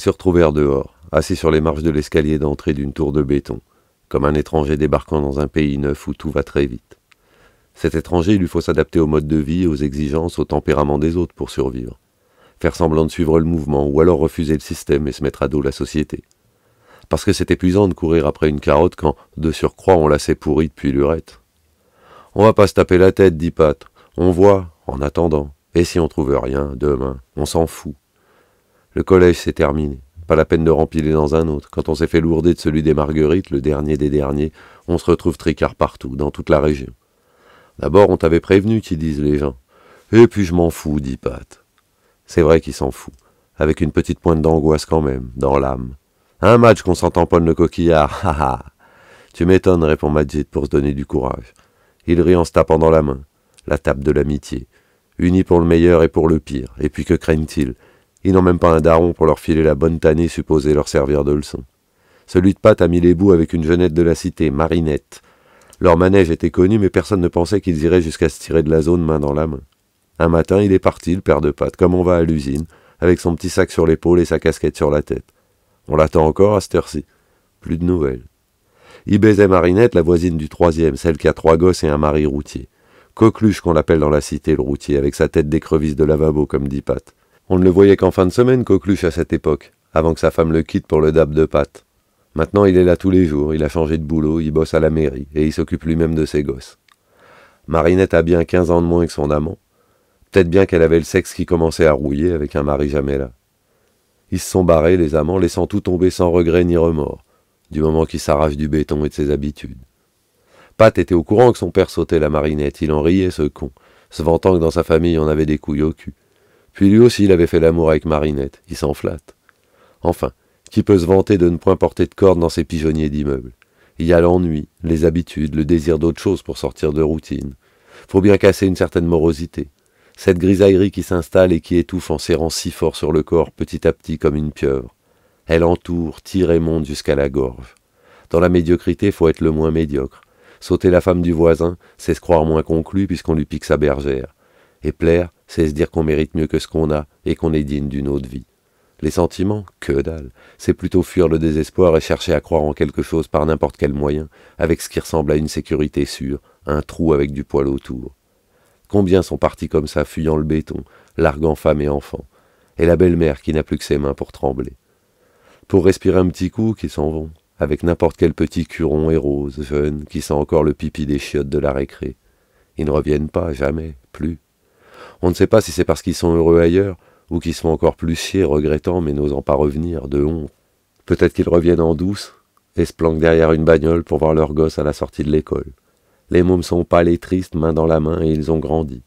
se retrouvèrent dehors, assis sur les marches de l'escalier d'entrée d'une tour de béton, comme un étranger débarquant dans un pays neuf où tout va très vite. Cet étranger, il lui faut s'adapter au mode de vie, aux exigences, au tempérament des autres pour survivre. Faire semblant de suivre le mouvement, ou alors refuser le système et se mettre à dos la société. Parce que c'est épuisant de courir après une carotte quand, de surcroît, on la sait pourrie depuis l'urette. On va pas se taper la tête, dit Pat. On voit, en attendant. Et si on trouve rien, demain, on s'en fout. Le collège, s'est terminé. Pas la peine de rempiler dans un autre. Quand on s'est fait lourder de celui des Marguerites, le dernier des derniers, on se retrouve tricard partout, dans toute la région. D'abord, on t'avait prévenu, qui disent les gens. Et puis je m'en fous, dit Pat. C'est vrai qu'il s'en fout, avec une petite pointe d'angoisse quand même, dans l'âme. Un match qu'on s'en tamponne le coquillard, ha tu m'étonnes, répond Majid pour se donner du courage. Il rit en se tapant dans la main, la table de l'amitié. Unis pour le meilleur et pour le pire, et puis que craignent-ils ils n'ont même pas un daron pour leur filer la bonne tannée supposée leur servir de leçon. Celui de Pat a mis les bouts avec une jeunette de la cité, Marinette. Leur manège était connu, mais personne ne pensait qu'ils iraient jusqu'à se tirer de la zone main dans la main. Un matin, il est parti, le père de Pat, comme on va à l'usine, avec son petit sac sur l'épaule et sa casquette sur la tête. On l'attend encore à cette heure-ci. Plus de nouvelles. Il baisait Marinette, la voisine du troisième, celle qui a trois gosses et un mari routier. Coqueluche qu'on l'appelle dans la cité, le routier, avec sa tête d'écrevisse de lavabo, comme dit Pat. On ne le voyait qu'en fin de semaine, Coqueluche, à cette époque, avant que sa femme le quitte pour le dab de Pat. Maintenant, il est là tous les jours, il a changé de boulot, il bosse à la mairie, et il s'occupe lui-même de ses gosses. Marinette a bien 15 ans de moins que son amant. Peut-être bien qu'elle avait le sexe qui commençait à rouiller avec un mari jamais là. Ils se sont barrés, les amants, laissant tout tomber sans regret ni remords, du moment qu'il s'arrache du béton et de ses habitudes. Pat était au courant que son père sautait la marinette, il en riait ce con, se vantant que dans sa famille on avait des couilles au cul. Puis lui aussi, il avait fait l'amour avec Marinette, il s'en flatte. Enfin, qui peut se vanter de ne point porter de corde dans ses pigeonniers d'immeubles Il y a l'ennui, les habitudes, le désir d'autre chose pour sortir de routine. Faut bien casser une certaine morosité. Cette grisaillerie qui s'installe et qui étouffe en serrant si fort sur le corps petit à petit comme une pieuvre. Elle entoure, tire et monte jusqu'à la gorge. Dans la médiocrité, faut être le moins médiocre. Sauter la femme du voisin, c'est se croire moins conclu puisqu'on lui pique sa bergère. Et plaire, c'est se dire qu'on mérite mieux que ce qu'on a et qu'on est digne d'une autre vie. Les sentiments, que dalle, c'est plutôt fuir le désespoir et chercher à croire en quelque chose par n'importe quel moyen, avec ce qui ressemble à une sécurité sûre, un trou avec du poil autour. Combien sont partis comme ça, fuyant le béton, larguant femme et enfant, et la belle-mère qui n'a plus que ses mains pour trembler. Pour respirer un petit coup, qui s'en vont, avec n'importe quel petit curon et rose, jeune, qui sent encore le pipi des chiottes de la récré. Ils ne reviennent pas, jamais, plus. On ne sait pas si c'est parce qu'ils sont heureux ailleurs ou qu'ils sont encore plus chiers, regrettants, mais n'osant pas revenir, de honte. Peut-être qu'ils reviennent en douce et se planquent derrière une bagnole pour voir leur gosse à la sortie de l'école. Les mômes sont pâles et tristes, main dans la main, et ils ont grandi.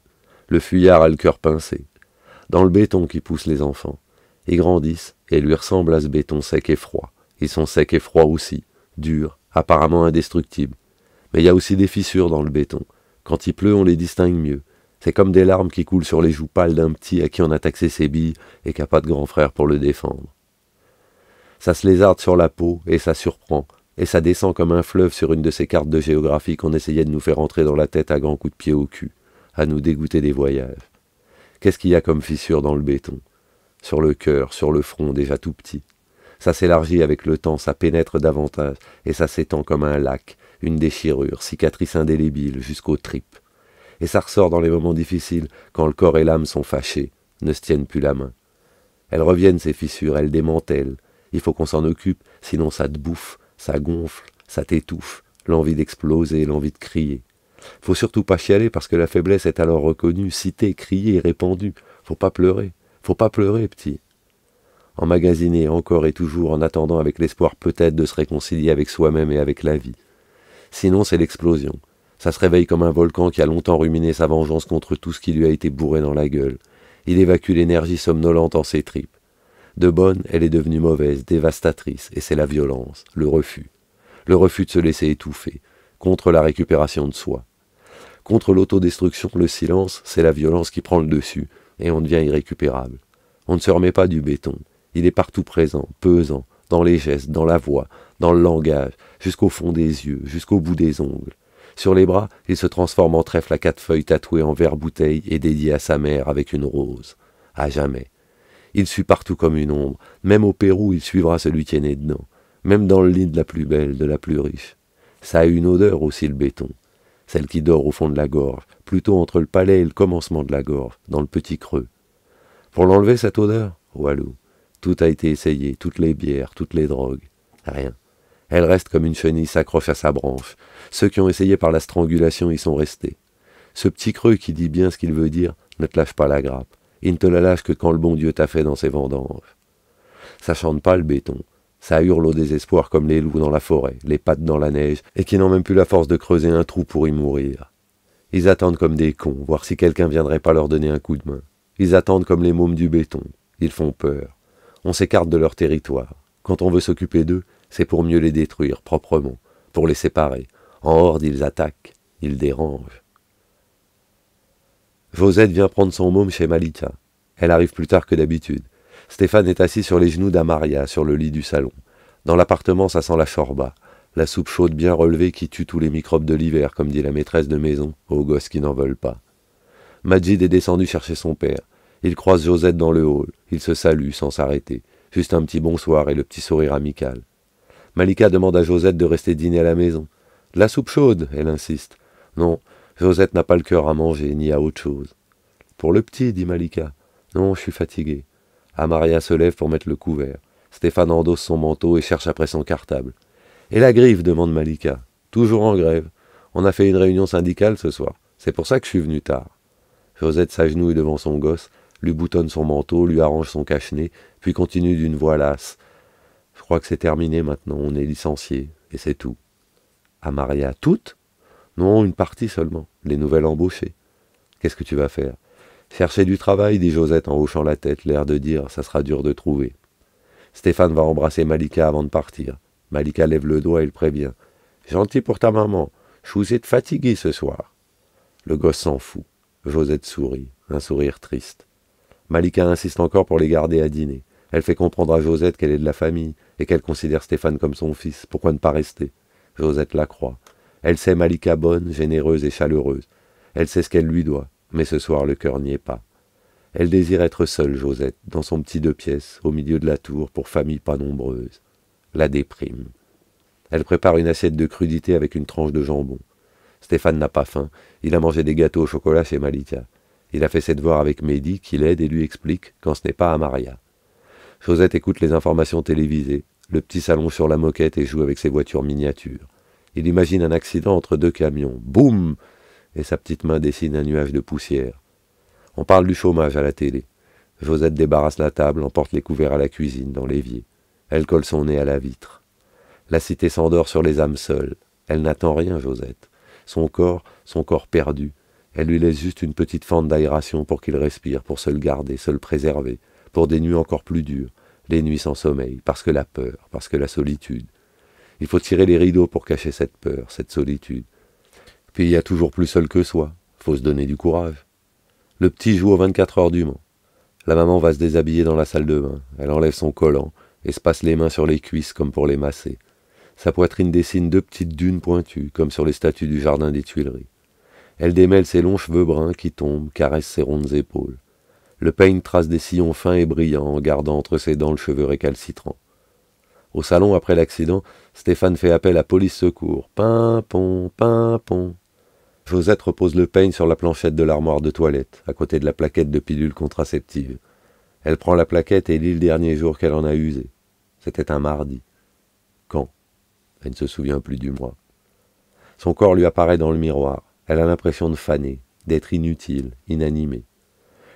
Le fuyard a le cœur pincé. Dans le béton qui pousse les enfants. Ils grandissent et lui ressemblent à ce béton sec et froid. Ils sont secs et froids aussi, durs, apparemment indestructibles. Mais il y a aussi des fissures dans le béton. Quand il pleut, on les distingue mieux. C'est comme des larmes qui coulent sur les joues pâles d'un petit à qui on a taxé ses billes et qui n'a pas de grand frère pour le défendre. Ça se lézarde sur la peau et ça surprend, et ça descend comme un fleuve sur une de ces cartes de géographie qu'on essayait de nous faire entrer dans la tête à grands coups de pied au cul, à nous dégoûter des voyages. Qu'est-ce qu'il y a comme fissure dans le béton Sur le cœur, sur le front déjà tout petit. Ça s'élargit avec le temps, ça pénètre davantage, et ça s'étend comme un lac, une déchirure, cicatrice indélébile jusqu'aux tripes et ça ressort dans les moments difficiles, quand le corps et l'âme sont fâchés, ne se tiennent plus la main. Elles reviennent ces fissures, elles démantèlent. Il faut qu'on s'en occupe, sinon ça te bouffe, ça gonfle, ça t'étouffe, l'envie d'exploser, l'envie de crier. Faut surtout pas chialer parce que la faiblesse est alors reconnue, citée, criée, répandue. Faut pas pleurer, faut pas pleurer, petit. Emmagasiner encore et toujours en attendant avec l'espoir peut-être de se réconcilier avec soi-même et avec la vie. Sinon c'est l'explosion. Ça se réveille comme un volcan qui a longtemps ruminé sa vengeance contre tout ce qui lui a été bourré dans la gueule. Il évacue l'énergie somnolente en ses tripes. De bonne, elle est devenue mauvaise, dévastatrice, et c'est la violence, le refus. Le refus de se laisser étouffer, contre la récupération de soi. Contre l'autodestruction, le silence, c'est la violence qui prend le dessus, et on devient irrécupérable. On ne se remet pas du béton, il est partout présent, pesant, dans les gestes, dans la voix, dans le langage, jusqu'au fond des yeux, jusqu'au bout des ongles. Sur les bras, il se transforme en trèfle à quatre feuilles tatoué en verre bouteille et dédié à sa mère avec une rose. À jamais. Il suit partout comme une ombre. Même au Pérou, il suivra celui qui est né dedans. Même dans le lit de la plus belle, de la plus riche. Ça a une odeur aussi le béton. Celle qui dort au fond de la gorge, plutôt entre le palais et le commencement de la gorge, dans le petit creux. Pour l'enlever cette odeur, Walou, tout a été essayé, toutes les bières, toutes les drogues. Rien. Elle reste comme une chenille s'accroche à sa branche. Ceux qui ont essayé par la strangulation y sont restés. Ce petit creux qui dit bien ce qu'il veut dire ne te lâche pas la grappe. Il ne te la lâche que quand le bon Dieu t'a fait dans ses vendanges. Ça chante pas le béton. Ça hurle au désespoir comme les loups dans la forêt, les pattes dans la neige, et qui n'ont même plus la force de creuser un trou pour y mourir. Ils attendent comme des cons, voir si quelqu'un viendrait pas leur donner un coup de main. Ils attendent comme les mômes du béton. Ils font peur. On s'écarte de leur territoire. Quand on veut s'occuper d'eux, c'est pour mieux les détruire proprement, pour les séparer. En horde, ils attaquent, ils dérangent. Josette vient prendre son môme chez Malika. Elle arrive plus tard que d'habitude. Stéphane est assis sur les genoux d'Amaria, sur le lit du salon. Dans l'appartement, ça sent la chorba, la soupe chaude bien relevée qui tue tous les microbes de l'hiver, comme dit la maîtresse de maison, aux gosses qui n'en veulent pas. Majid est descendu chercher son père. Il croise Josette dans le hall. Il se salue sans s'arrêter. Juste un petit bonsoir et le petit sourire amical. Malika demande à Josette de rester dîner à la maison. De la soupe chaude, elle insiste. Non, Josette n'a pas le cœur à manger ni à autre chose. Pour le petit, dit Malika. Non, je suis fatiguée. Amaria se lève pour mettre le couvert. Stéphane endosse son manteau et cherche après son cartable. Et la griffe demande Malika. Toujours en grève. On a fait une réunion syndicale ce soir. C'est pour ça que je suis venu tard. Josette s'agenouille devant son gosse, lui boutonne son manteau, lui arrange son cache-nez, puis continue d'une voix lasse crois que c'est terminé maintenant, on est licencié, et c'est tout. À Maria, toutes Non, une partie seulement, les nouvelles embauchées. Qu'est-ce que tu vas faire Chercher du travail, dit Josette en hochant la tête, l'air de dire ça sera dur de trouver. Stéphane va embrasser Malika avant de partir. Malika lève le doigt et le prévient. Gentil pour ta maman, je vous ai fatigué ce soir. Le gosse s'en fout. Josette sourit, un sourire triste. Malika insiste encore pour les garder à dîner. Elle fait comprendre à Josette qu'elle est de la famille, et qu'elle considère Stéphane comme son fils, pourquoi ne pas rester Josette la croit. Elle sait Malika bonne, généreuse et chaleureuse. Elle sait ce qu'elle lui doit, mais ce soir le cœur n'y est pas. Elle désire être seule, Josette, dans son petit deux pièces, au milieu de la tour, pour famille pas nombreuse. La déprime. Elle prépare une assiette de crudité avec une tranche de jambon. Stéphane n'a pas faim, il a mangé des gâteaux au chocolat chez Malika. Il a fait cette devoirs avec Mehdi, qui l'aide et lui explique quand ce n'est pas à Maria. Josette écoute les informations télévisées, le petit salon sur la moquette et joue avec ses voitures miniatures. Il imagine un accident entre deux camions. Boum Et sa petite main dessine un nuage de poussière. On parle du chômage à la télé. Josette débarrasse la table, emporte les couverts à la cuisine, dans l'évier. Elle colle son nez à la vitre. La cité s'endort sur les âmes seules. Elle n'attend rien, Josette. Son corps, son corps perdu. Elle lui laisse juste une petite fente d'aération pour qu'il respire, pour se le garder, se le préserver pour des nuits encore plus dures, les nuits sans sommeil, parce que la peur, parce que la solitude. Il faut tirer les rideaux pour cacher cette peur, cette solitude. Puis il y a toujours plus seul que soi, faut se donner du courage. Le petit joue aux 24 heures du Mans. La maman va se déshabiller dans la salle de bain, elle enlève son collant et se passe les mains sur les cuisses comme pour les masser. Sa poitrine dessine deux petites dunes pointues, comme sur les statues du jardin des Tuileries. Elle démêle ses longs cheveux bruns qui tombent, caresse ses rondes épaules. Le peigne trace des sillons fins et brillants en gardant entre ses dents le cheveu récalcitrant. Au salon, après l'accident, Stéphane fait appel à police secours. Pimpon, pimpon. Josette repose le peigne sur la planchette de l'armoire de toilette, à côté de la plaquette de pilules contraceptives. Elle prend la plaquette et lit le dernier jour qu'elle en a usé. C'était un mardi. Quand Elle ne se souvient plus du mois. Son corps lui apparaît dans le miroir. Elle a l'impression de faner, d'être inutile, inanimée.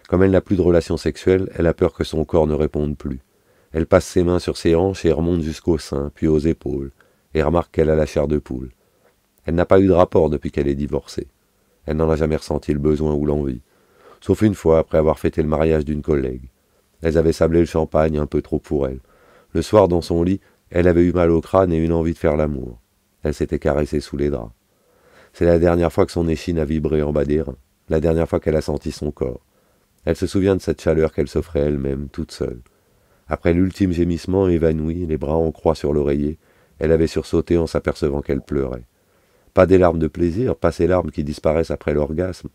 Comme elle n'a plus de relations sexuelles, elle a peur que son corps ne réponde plus. Elle passe ses mains sur ses hanches et remonte jusqu'au sein, puis aux épaules, et remarque qu'elle a la chair de poule. Elle n'a pas eu de rapport depuis qu'elle est divorcée. Elle n'en a jamais ressenti le besoin ou l'envie, sauf une fois après avoir fêté le mariage d'une collègue. Elles avaient sablé le champagne un peu trop pour elle. Le soir, dans son lit, elle avait eu mal au crâne et une envie de faire l'amour. Elle s'était caressée sous les draps. C'est la dernière fois que son échine a vibré en bas des reins, la dernière fois qu'elle a senti son corps. Elle se souvient de cette chaleur qu'elle s'offrait elle-même, toute seule. Après l'ultime gémissement évanoui, les bras en croix sur l'oreiller, elle avait sursauté en s'apercevant qu'elle pleurait. Pas des larmes de plaisir, pas ces larmes qui disparaissent après l'orgasme,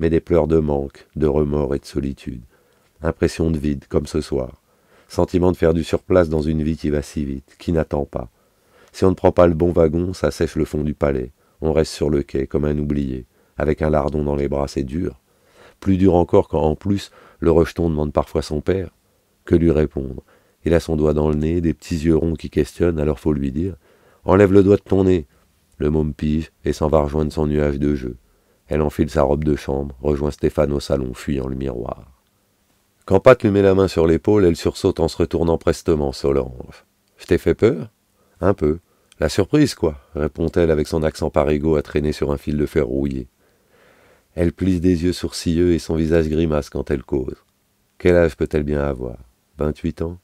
mais des pleurs de manque, de remords et de solitude. Impression de vide, comme ce soir. Sentiment de faire du surplace dans une vie qui va si vite, qui n'attend pas. Si on ne prend pas le bon wagon, ça sèche le fond du palais. On reste sur le quai, comme un oublié. Avec un lardon dans les bras, c'est dur. Plus dur encore quand, en plus, le rejeton demande parfois son père. Que lui répondre Il a son doigt dans le nez, des petits yeux ronds qui questionnent, alors faut lui dire Enlève le doigt de ton nez Le môme pige et s'en va rejoindre son nuage de jeu. Elle enfile sa robe de chambre, rejoint Stéphane au salon, fuyant le miroir. Quand Pat lui met la main sur l'épaule, elle sursaute en se retournant prestement, Solange. Je t'ai fait peur Un peu. La surprise, quoi, répond-elle avec son accent parigot à traîner sur un fil de fer rouillé. Elle plisse des yeux sourcilleux et son visage grimace quand elle cause. Quel âge peut-elle bien avoir Vingt-huit ans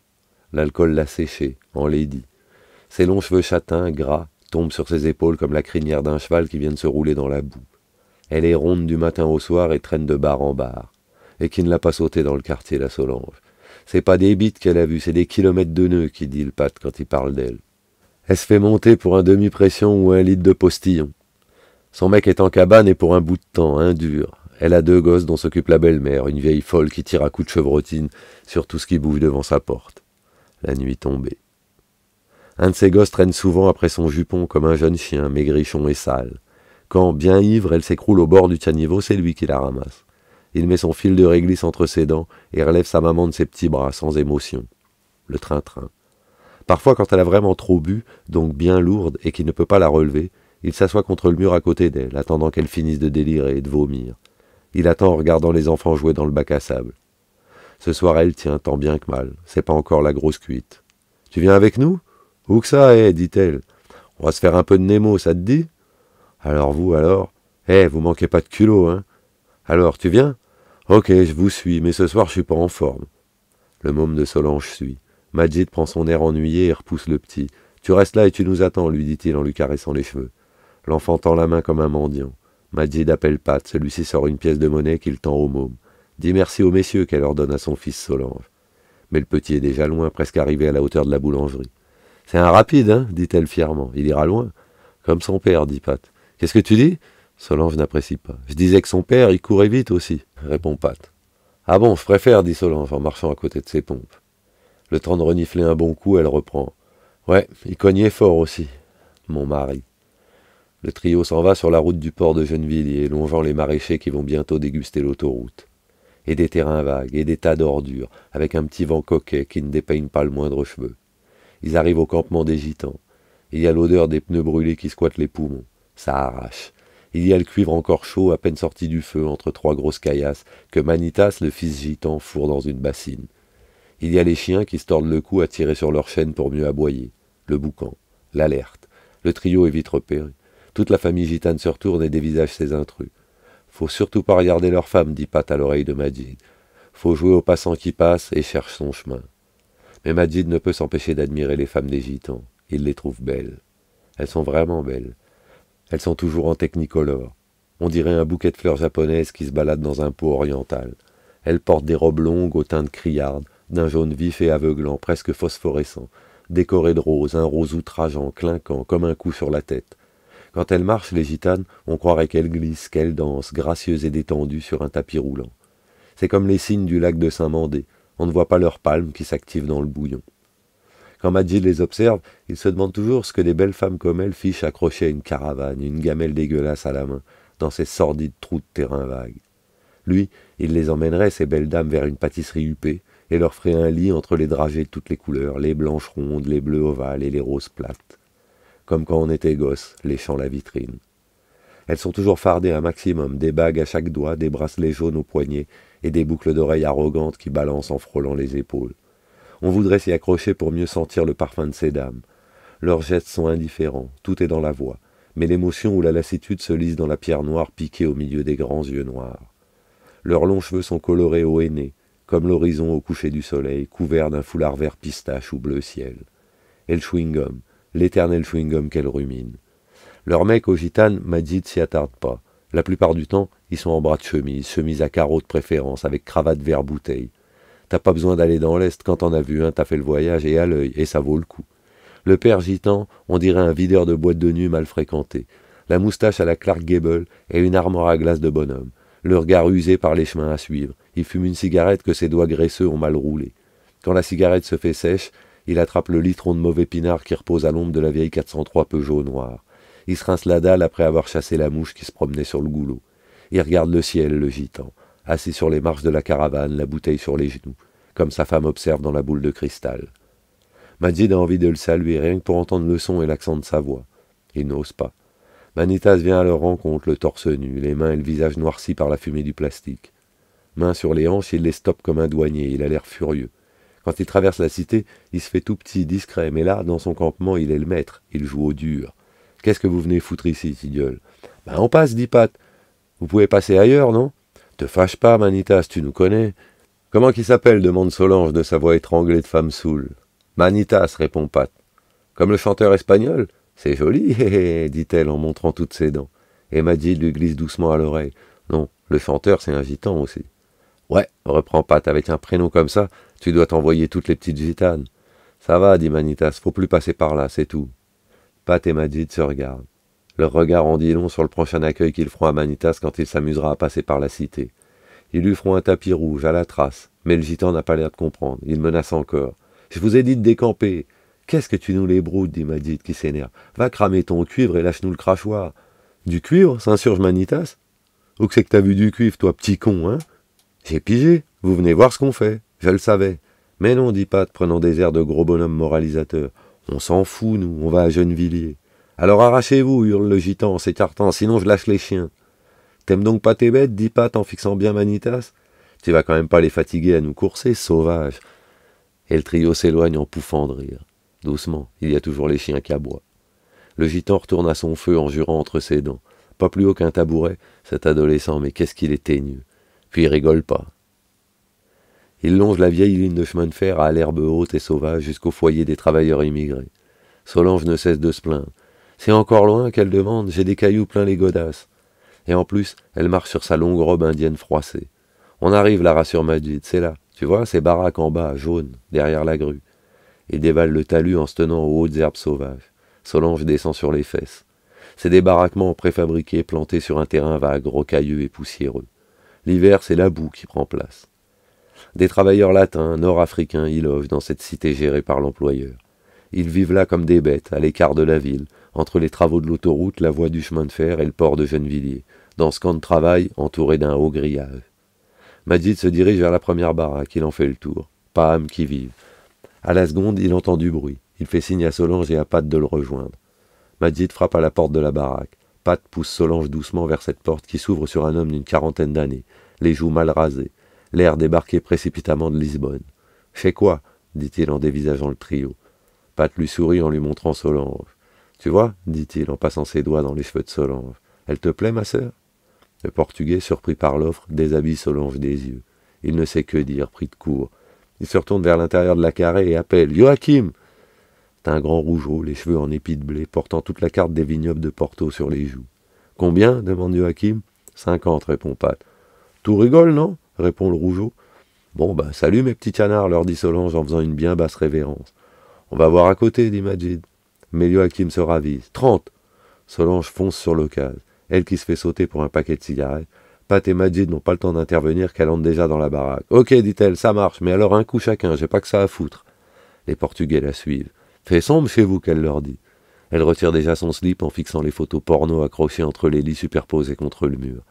L'alcool l'a séchée, enlaidie. Ses longs cheveux châtains, gras, tombent sur ses épaules comme la crinière d'un cheval qui vient de se rouler dans la boue. Elle est ronde du matin au soir et traîne de bar en bar. Et qui ne l'a pas sauté dans le quartier, la Solange C'est pas des bites qu'elle a vues, c'est des kilomètres de nœuds qui dit le patte quand il parle d'elle. Elle se fait monter pour un demi-pression ou un litre de postillon. Son mec est en cabane et pour un bout de temps, un dur. Elle a deux gosses dont s'occupe la belle-mère, une vieille folle qui tire à coups de chevrotine sur tout ce qui bouge devant sa porte. La nuit tombée. Un de ses gosses traîne souvent après son jupon comme un jeune chien, maigrichon et sale. Quand, bien ivre, elle s'écroule au bord du caniveau, c'est lui qui la ramasse. Il met son fil de réglisse entre ses dents et relève sa maman de ses petits bras, sans émotion. Le train-train. Parfois, quand elle a vraiment trop bu, donc bien lourde, et qu'il ne peut pas la relever, il s'assoit contre le mur à côté d'elle, attendant qu'elle finisse de délirer et de vomir. Il attend en regardant les enfants jouer dans le bac à sable. Ce soir, elle tient tant bien que mal. C'est pas encore la grosse cuite. Tu viens avec nous Où que ça eh dit-elle. On va se faire un peu de Nemo, ça te dit Alors vous, alors Eh, vous manquez pas de culot, hein Alors, tu viens Ok, je vous suis, mais ce soir, je suis pas en forme. Le môme de Solange suit. Majid prend son air ennuyé et repousse le petit. Tu restes là et tu nous attends, lui dit-il en lui caressant les cheveux. L'enfant tend la main comme un mendiant. Madjid appelle Pat, celui-ci sort une pièce de monnaie qu'il tend au môme. Dis merci aux messieurs qu'elle ordonne à son fils Solange. Mais le petit est déjà loin, presque arrivé à la hauteur de la boulangerie. C'est un rapide, hein dit-elle fièrement. Il ira loin. Comme son père, dit Pat. Qu'est-ce que tu dis Solange n'apprécie pas. Je disais que son père, il courait vite aussi, répond Pat. Ah bon, je préfère, dit Solange en marchant à côté de ses pompes. Le temps de renifler un bon coup, elle reprend. Ouais, il cognait fort aussi, mon mari. Le trio s'en va sur la route du port de Gennevilliers, longeant les maraîchers qui vont bientôt déguster l'autoroute. Et des terrains vagues, et des tas d'ordures, avec un petit vent coquet qui ne dépeigne pas le moindre cheveu. Ils arrivent au campement des gitans. Il y a l'odeur des pneus brûlés qui squattent les poumons. Ça arrache. Il y a le cuivre encore chaud, à peine sorti du feu, entre trois grosses caillasses, que Manitas, le fils gitan, fourre dans une bassine. Il y a les chiens qui se tordent le cou à tirer sur leur chaîne pour mieux aboyer. Le boucan. L'alerte. Le trio est vite repéré. Toute la famille gitane se retourne et dévisage ses intrus. Faut surtout pas regarder leurs femmes, dit Pat à l'oreille de Majid. Faut jouer aux passants qui passent et cherche son chemin. Mais Majid ne peut s'empêcher d'admirer les femmes des gitans. Il les trouve belles. Elles sont vraiment belles. Elles sont toujours en technicolore. On dirait un bouquet de fleurs japonaises qui se balade dans un pot oriental. Elles portent des robes longues aux teintes criardes, d'un jaune vif et aveuglant, presque phosphorescent, décorées de roses, un rose outrageant, clinquant, comme un coup sur la tête. Quand elles marchent, les gitanes, on croirait qu'elles glissent, qu'elles dansent, gracieuses et détendues sur un tapis roulant. C'est comme les cygnes du lac de Saint-Mandé, on ne voit pas leurs palmes qui s'activent dans le bouillon. Quand Majid les observe, il se demande toujours ce que des belles femmes comme elle fichent accrochées à une caravane, une gamelle dégueulasse à la main, dans ces sordides trous de terrain vague. Lui, il les emmènerait, ces belles dames, vers une pâtisserie huppée, et leur ferait un lit entre les dragées de toutes les couleurs, les blanches rondes, les bleues ovales et les roses plates comme quand on était gosse, léchant la vitrine. Elles sont toujours fardées un maximum, des bagues à chaque doigt, des bracelets jaunes aux poignets et des boucles d'oreilles arrogantes qui balancent en frôlant les épaules. On voudrait s'y accrocher pour mieux sentir le parfum de ces dames. Leurs gestes sont indifférents, tout est dans la voix, mais l'émotion ou la lassitude se lisent dans la pierre noire piquée au milieu des grands yeux noirs. Leurs longs cheveux sont colorés au aîné, comme l'horizon au coucher du soleil, couvert d'un foulard vert pistache ou bleu ciel. Et le chewing-gum, l'éternel chewing-gum qu'elle rumine. Leur mec aux gitanes, Majid s'y attarde pas. La plupart du temps, ils sont en bras de chemise, chemise à carreaux de préférence, avec cravate vert bouteille. T'as pas besoin d'aller dans l'Est, quand t'en as vu un, t'as fait le voyage et à l'œil, et ça vaut le coup. Le père gitan, on dirait un videur de boîte de nuit mal fréquenté. La moustache à la Clark Gable et une armoire à glace de bonhomme. Le regard usé par les chemins à suivre. Il fume une cigarette que ses doigts graisseux ont mal roulée. Quand la cigarette se fait sèche, il attrape le litron de mauvais pinard qui repose à l'ombre de la vieille 403 Peugeot noire. Il se rince la dalle après avoir chassé la mouche qui se promenait sur le goulot. Il regarde le ciel, le gitan, assis sur les marches de la caravane, la bouteille sur les genoux, comme sa femme observe dans la boule de cristal. Majid a envie de le saluer, rien que pour entendre le son et l'accent de sa voix. Il n'ose pas. Manitas vient à leur rencontre, le torse nu, les mains et le visage noircis par la fumée du plastique. Main sur les hanches, il les stoppe comme un douanier, il a l'air furieux. Quand il traverse la cité, il se fait tout petit, discret, mais là, dans son campement, il est le maître, il joue au dur. Qu'est-ce que vous venez foutre ici, idiot Ben on passe, dit Pat. Vous pouvez passer ailleurs, non Te fâche pas, Manitas, tu nous connais. Comment qu'il s'appelle demande Solange de sa voix étranglée de femme saoule. Manitas, répond Pat. Comme le chanteur espagnol C'est joli, dit-elle en montrant toutes ses dents. Et Maddy lui glisse doucement à l'oreille. Non, le chanteur, c'est un gitan aussi. Ouais, reprend Pat, avec un prénom comme ça, tu dois t'envoyer toutes les petites gitanes. Ça va, dit Manitas, faut plus passer par là, c'est tout. Pat et Majid se regardent. Leur regard en dit long sur le prochain accueil qu'ils feront à Manitas quand il s'amusera à passer par la cité. Ils lui feront un tapis rouge, à la trace, mais le gitan n'a pas l'air de comprendre, il menace encore. Je vous ai dit de décamper. Qu'est-ce que tu nous les broudes dit Madid qui s'énerve. Va cramer ton cuivre et lâche-nous le crachoir. Du cuivre s'insurge Manitas Où que c'est que t'as vu du cuivre, toi, petit con, hein j'ai pigé, vous venez voir ce qu'on fait, je le savais. Mais non, dit Pat, prenant des airs de gros bonhomme moralisateur. On s'en fout, nous, on va à Gennevilliers. Alors arrachez-vous, hurle le gitan en s'écartant, sinon je lâche les chiens. T'aimes donc pas tes bêtes, dit Pat en fixant bien Manitas. Tu vas quand même pas les fatiguer à nous courser, sauvage. Et le trio s'éloigne en pouffant de rire. Doucement, il y a toujours les chiens qui aboient. Le gitan retourne à son feu en jurant entre ses dents. Pas plus haut qu'un tabouret, cet adolescent, mais qu'est-ce qu'il est teigneux. Puis il rigole pas. Il longe la vieille ligne de chemin de fer à l'herbe haute et sauvage jusqu'au foyer des travailleurs immigrés. Solange ne cesse de se plaindre. C'est encore loin qu'elle demande, j'ai des cailloux plein les godasses. Et en plus, elle marche sur sa longue robe indienne froissée. On arrive, la rassure Madjid, c'est là. Tu vois, ces baraques en bas, jaunes, derrière la grue. Il dévale le talus en se tenant aux hautes herbes sauvages. Solange descend sur les fesses. C'est des baraquements préfabriqués plantés sur un terrain vague, rocailleux et poussiéreux. L'hiver, c'est la boue qui prend place. Des travailleurs latins, nord-africains y logent dans cette cité gérée par l'employeur. Ils vivent là comme des bêtes, à l'écart de la ville, entre les travaux de l'autoroute, la voie du chemin de fer et le port de Gennevilliers, dans ce camp de travail entouré d'un haut grillage. Majid se dirige vers la première baraque, il en fait le tour. Pas âme qui vive. À la seconde, il entend du bruit. Il fait signe à Solange et à Pat de le rejoindre. Majid frappe à la porte de la baraque. Pat pousse Solange doucement vers cette porte qui s'ouvre sur un homme d'une quarantaine d'années, les joues mal rasées, l'air débarqué précipitamment de Lisbonne. Fais quoi dit-il en dévisageant le trio. Pat lui sourit en lui montrant Solange. Tu vois dit-il en passant ses doigts dans les cheveux de Solange. Elle te plaît, ma sœur Le Portugais, surpris par l'offre, déshabille Solange des yeux. Il ne sait que dire, pris de court. Il se retourne vers l'intérieur de la carrée et appelle Joachim un grand Rougeau, les cheveux en épis de blé, portant toute la carte des vignobles de Porto sur les joues. Combien demande Joachim. Cinquante, répond Pat. Tout rigole, non répond le Rougeau. Bon, ben, salut mes petits canards, leur dit Solange en faisant une bien basse révérence. On va voir à côté, dit Majid. Mais Joachim se ravise. Trente Solange fonce sur l'occasion, elle qui se fait sauter pour un paquet de cigarettes. Pat et Majid n'ont pas le temps d'intervenir qu'elle entre déjà dans la baraque. Ok, dit-elle, ça marche, mais alors un coup chacun, j'ai pas que ça à foutre. Les Portugais la suivent. Fais sombre chez vous, qu'elle leur dit. Elle retire déjà son slip en fixant les photos porno accrochées entre les lits superposés contre le mur.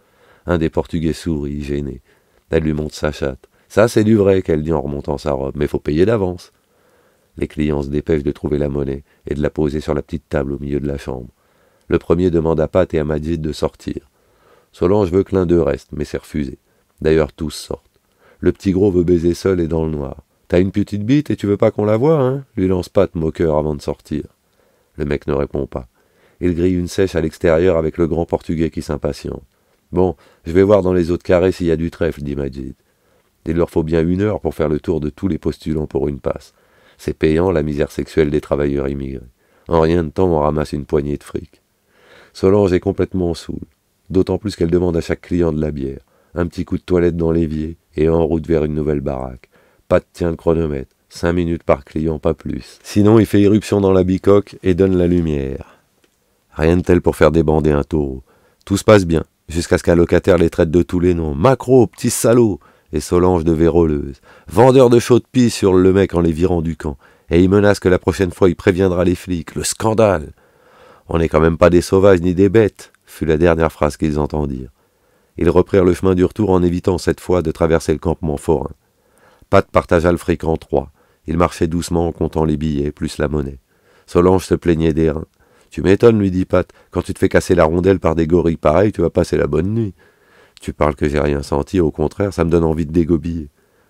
Un des Portugais sourit, gêné. Elle lui montre sa chatte. Ça, c'est du vrai, qu'elle dit en remontant sa robe, mais faut payer d'avance. Les clients se dépêchent de trouver la monnaie et de la poser sur la petite table au milieu de la chambre. Le premier demande à Pat et à Madjid de sortir. Solange veut que l'un d'eux reste, mais c'est refusé. D'ailleurs, tous sortent. Le petit gros veut baiser seul et dans le noir. T'as une petite bite et tu veux pas qu'on la voie, hein Lui lance pas de moqueur avant de sortir. Le mec ne répond pas. Il grille une sèche à l'extérieur avec le grand portugais qui s'impatiente. Bon, je vais voir dans les autres carrés s'il y a du trèfle, dit Majid. Il leur faut bien une heure pour faire le tour de tous les postulants pour une passe. C'est payant la misère sexuelle des travailleurs immigrés. En rien de temps, on ramasse une poignée de fric. Solange est complètement saoule, d'autant plus qu'elle demande à chaque client de la bière, un petit coup de toilette dans l'évier et en route vers une nouvelle baraque pas de tien de chronomètre. Cinq minutes par client, pas plus. Sinon, il fait irruption dans la bicoque et donne la lumière. Rien de tel pour faire débander un taureau. Tout se passe bien, jusqu'à ce qu'un locataire les traite de tous les noms. Macro, petit salaud et Solange de véroleuse. Vendeur de chaude pies sur le mec en les virant du camp. Et il menace que la prochaine fois il préviendra les flics. Le scandale On n'est quand même pas des sauvages ni des bêtes, fut la dernière phrase qu'ils entendirent. Ils reprirent le chemin du retour en évitant cette fois de traverser le campement forain. Pat partagea le fréquent trois. Il marchait doucement en comptant les billets, plus la monnaie. Solange se plaignait des reins. Tu m'étonnes, lui dit Pat. Quand tu te fais casser la rondelle par des gorilles pareilles, tu vas passer la bonne nuit. Tu parles que j'ai rien senti, au contraire, ça me donne envie de dégobiller.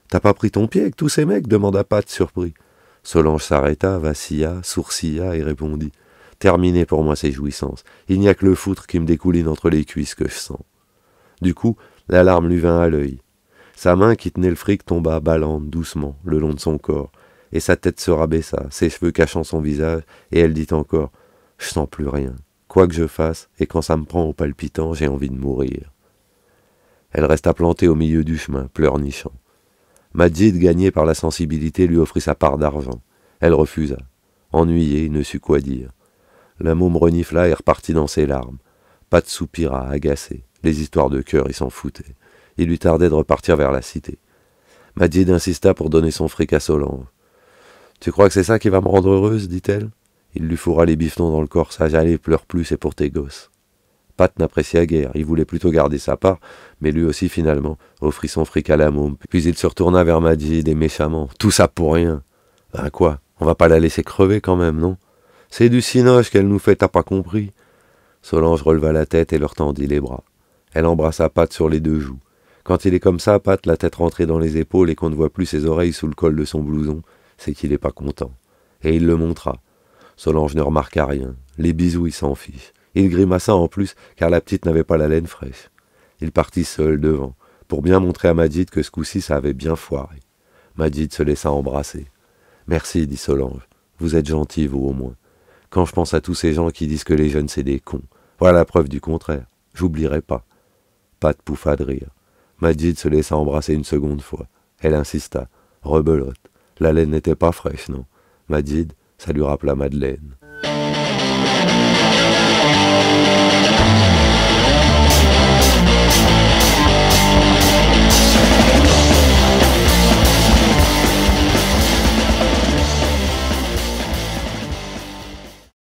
T'as pas pris ton pied avec tous ces mecs demanda Pat, surpris. Solange s'arrêta, vacilla, sourcilla et répondit. Terminez pour moi ces jouissances. Il n'y a que le foutre qui me découline entre les cuisses que je sens. Du coup, l'alarme lui vint à l'œil. Sa main qui tenait le fric tomba ballante doucement le long de son corps, et sa tête se rabaissa, ses cheveux cachant son visage, et elle dit encore Je sens plus rien. Quoi que je fasse, et quand ça me prend au palpitant, j'ai envie de mourir. Elle resta plantée au milieu du chemin, pleurnichant. Madjid, gagné par la sensibilité, lui offrit sa part d'argent. Elle refusa. Ennuyée, il ne sut quoi dire. La môme renifla et repartit dans ses larmes. Pas de soupira, agacé. Les histoires de cœur, il s'en foutait. Il lui tardait de repartir vers la cité. Madjid insista pour donner son fric à Solange. « Tu crois que c'est ça qui va me rendre heureuse dit-elle. Il lui fourra les bifetons dans le corsage. Allez, pleure plus, c'est pour tes gosses. Pat n'apprécia guère. Il voulait plutôt garder sa part, mais lui aussi, finalement, offrit son fric à la môme. Puis il se retourna vers Madjid et méchamment. Tout ça pour rien. Ben quoi On va pas la laisser crever quand même, non C'est du cinoche qu'elle nous fait, t'as pas compris Solange releva la tête et leur tendit les bras. Elle embrassa Pat sur les deux joues. Quand il est comme ça, Pat, la tête rentrée dans les épaules et qu'on ne voit plus ses oreilles sous le col de son blouson, c'est qu'il n'est pas content. Et il le montra. Solange ne remarqua rien. Les bisous, il s'en fiche. Il grimaça en plus, car la petite n'avait pas la laine fraîche. Il partit seul devant, pour bien montrer à Madid que ce coup-ci, ça avait bien foiré. Madid se laissa embrasser. Merci, dit Solange. Vous êtes gentil, vous au moins. Quand je pense à tous ces gens qui disent que les jeunes, c'est des cons. Voilà la preuve du contraire. J'oublierai pas. Pat pouffa de rire. Madid se laissa embrasser une seconde fois. Elle insista. Rebelote. La laine n'était pas fraîche, non. Madid, ça lui rappela Madeleine.